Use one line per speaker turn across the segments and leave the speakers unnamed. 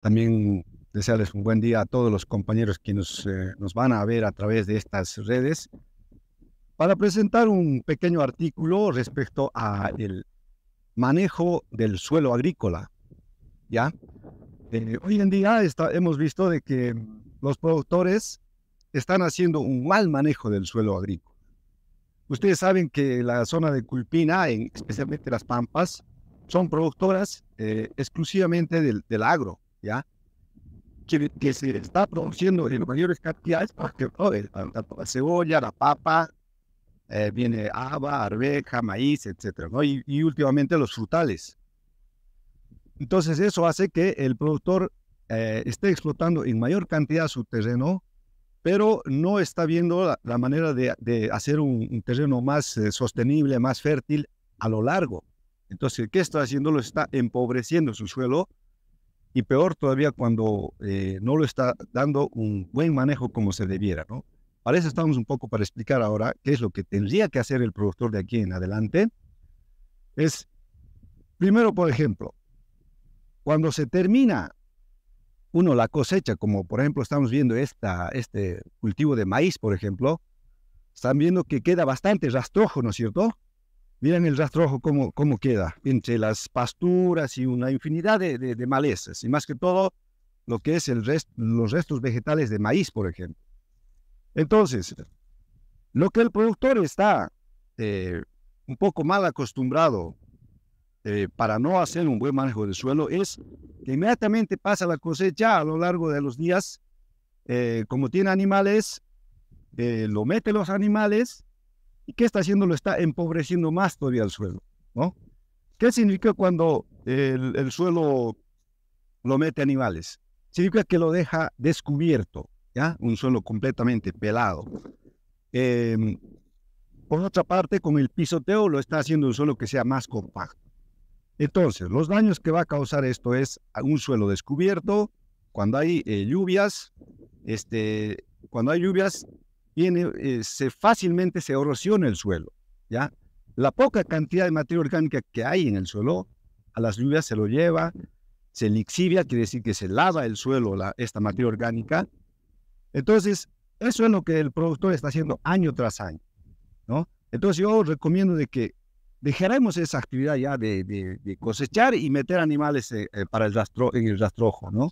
También desearles un buen día a todos los compañeros que nos, eh, nos van a ver a través de estas redes para presentar un pequeño artículo respecto a el manejo del suelo agrícola. ¿ya? Eh, hoy en día hemos visto de que los productores están haciendo un mal manejo del suelo agrícola. Ustedes saben que la zona de Culpina, especialmente las Pampas, son productoras eh, exclusivamente del, del agro, ¿ya? Que, se está produciendo en mayores cantidades porque la cebolla, la papa, eh, viene haba, arveja, maíz, etcétera, Y, últimamente los frutales. Entonces eso hace que el productor eh, esté explotando en mayor cantidad su terreno, pero no está viendo la, manera de, hacer un, terreno más eh, sostenible, más fértil a lo largo. Entonces, ¿qué está haciendo? Lo está empobreciendo su suelo y peor todavía cuando eh, no lo está dando un buen manejo como se debiera, ¿no? Para eso estamos un poco para explicar ahora qué es lo que tendría que hacer el productor de aquí en adelante. Es, primero, por ejemplo, cuando se termina uno la cosecha, como por ejemplo estamos viendo esta, este cultivo de maíz, por ejemplo, están viendo que queda bastante rastrojo, ¿no es cierto? Miren el rastrojo cómo, queda, entre las pasturas y una infinidad de, malezas, y más que todo lo que es los restos vegetales de maíz, por ejemplo. Entonces, lo que el productor está eh, un poco mal acostumbrado eh, para no hacer un buen manejo del suelo es que inmediatamente pasa la cosecha a lo largo de los días, eh, como tiene animales, lo mete los animales qué está haciendo? Lo está empobreciendo más todavía el suelo, ¿no? ¿Qué significa cuando el, suelo lo mete animales? Significa que lo deja descubierto, ¿ya? Un suelo completamente pelado. Em, por otra parte, con el pisoteo lo está haciendo un suelo que sea más compacto. Entonces, los daños que va a causar esto es un suelo descubierto, cuando hay eh, lluvias, este, cuando hay lluvias, eh, se fácilmente se erosiona el suelo. ¿ya? La poca cantidad de materia orgánica que hay en el suelo, a las lluvias se lo lleva, se lixivia, quiere decir que se lava el suelo la, esta materia orgánica. Entonces, eso es lo que el productor está haciendo año tras año. ¿no? Entonces, yo recomiendo de que dejaremos esa actividad ya de, cosechar y meter animales eh, eh, para el en el rastrojo. ¿no?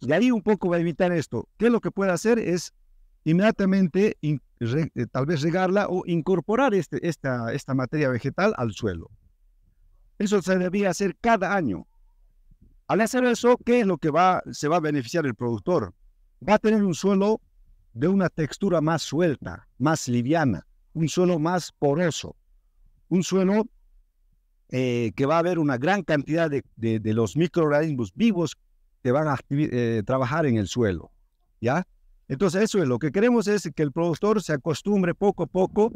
De ahí un poco va a evitar esto. ¿Qué es lo que puede hacer? Es inmediatamente eh, tal vez regarla o incorporar este, esta, materia vegetal al suelo. Eso se debía hacer cada año. Al hacer eso, ¿qué es lo que va, se va a beneficiar el productor? Va a tener un suelo de una textura más suelta, más liviana, un suelo más poroso, un suelo eh, que va a haber una gran cantidad de, los microorganismos vivos que van a eh, trabajar en el suelo. ¿Ya? Entonces, eso es lo que queremos es que el productor se acostumbre poco a poco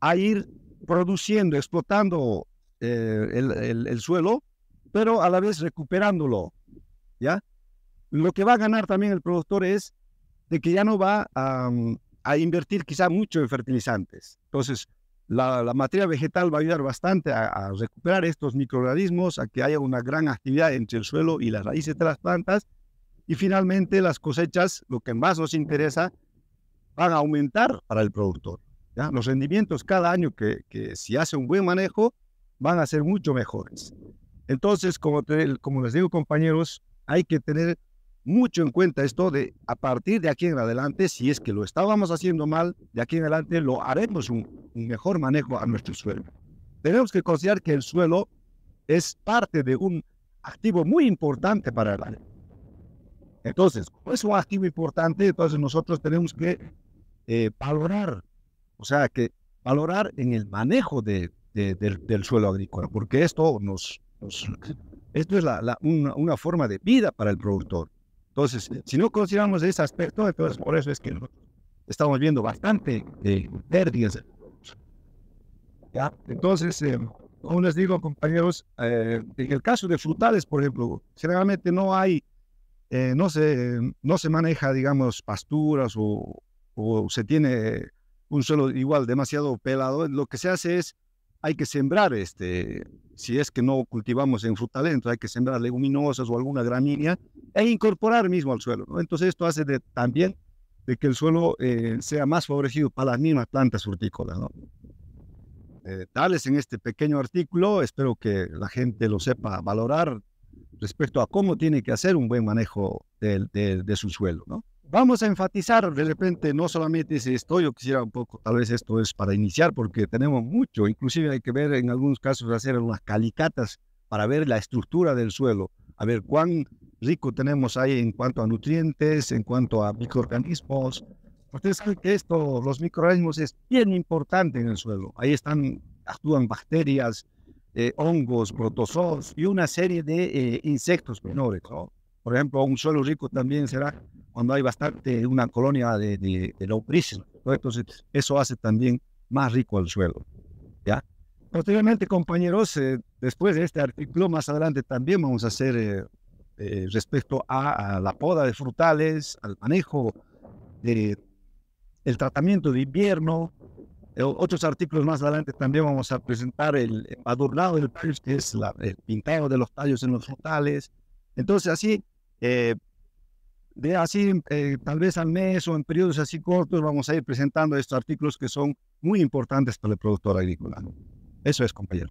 a ir produciendo, explotando eh, el, suelo, pero a la vez recuperándolo, ¿ya? Lo que va a ganar también el productor es de que ya no va a, mm, invertir quizá mucho en fertilizantes. Entonces, la, materia vegetal va a ayudar bastante a, a, recuperar estos microorganismos, a que haya una gran actividad entre el suelo y las raíces de las plantas y finalmente las cosechas, lo que más nos interesa, van a aumentar para el productor. ¿ya? Los rendimientos cada año que, que, si hace un buen manejo van a ser mucho mejores. Entonces, como, como les digo compañeros, hay que tener mucho en cuenta esto de a partir de aquí en adelante, si es que lo estábamos haciendo mal, de aquí en adelante lo haremos un, un mejor manejo a nuestro suelo. Tenemos que considerar que el suelo es parte de un activo muy importante para el área. Entonces, como es un activo importante, entonces nosotros tenemos que eh, valorar, o sea, que valorar en el manejo de, del, suelo agrícola, porque esto nos, esto es la, una, forma de vida para el productor. Entonces, si no consideramos ese aspecto, entonces por eso es que estamos viendo bastante eh, pérdidas. Entonces, eh, como les digo, compañeros, en el caso de frutales, por ejemplo, generalmente no hay eh, no, se, no se maneja, digamos, pasturas o, o, se tiene un suelo igual demasiado pelado, lo que se hace es, hay que sembrar, este, si es que no cultivamos en frutales hay que sembrar leguminosas o alguna gramínea e incorporar mismo al suelo. Entonces esto hace de, también de que el suelo eh, sea más favorecido para las mismas plantas hortícolas. ¿no? tales eh, en este pequeño artículo, espero que la gente lo sepa valorar, respecto a cómo tiene que hacer un buen manejo de, su suelo, ¿no? Vamos a enfatizar de repente, no solamente si esto, yo quisiera un poco, tal vez esto es para iniciar, porque tenemos mucho, inclusive hay que ver en algunos casos hacer unas calicatas para ver la estructura del suelo, a ver cuán rico tenemos ahí en cuanto a nutrientes, en cuanto a microorganismos. Ustedes es que esto, los microorganismos es bien importante en el suelo. Ahí están, actúan bacterias, eh, hongos, protozoos y una serie de eh, insectos menores. Por ejemplo, un suelo rico también será cuando hay bastante, una colonia de, de, de Entonces, eso hace también más rico al suelo. ¿ya? Posteriormente, compañeros, eh, después de este artículo, más adelante también vamos a hacer respecto a, la poda de frutales, al manejo de el tratamiento de invierno, otros artículos más adelante también vamos a presentar el adornado del país, que es el pintado de los tallos en los frutales. Entonces, así, eh, de así, eh, tal vez al mes o en periodos así cortos, vamos a ir presentando estos artículos que son muy importantes para el productor agrícola. Eso es, compañero.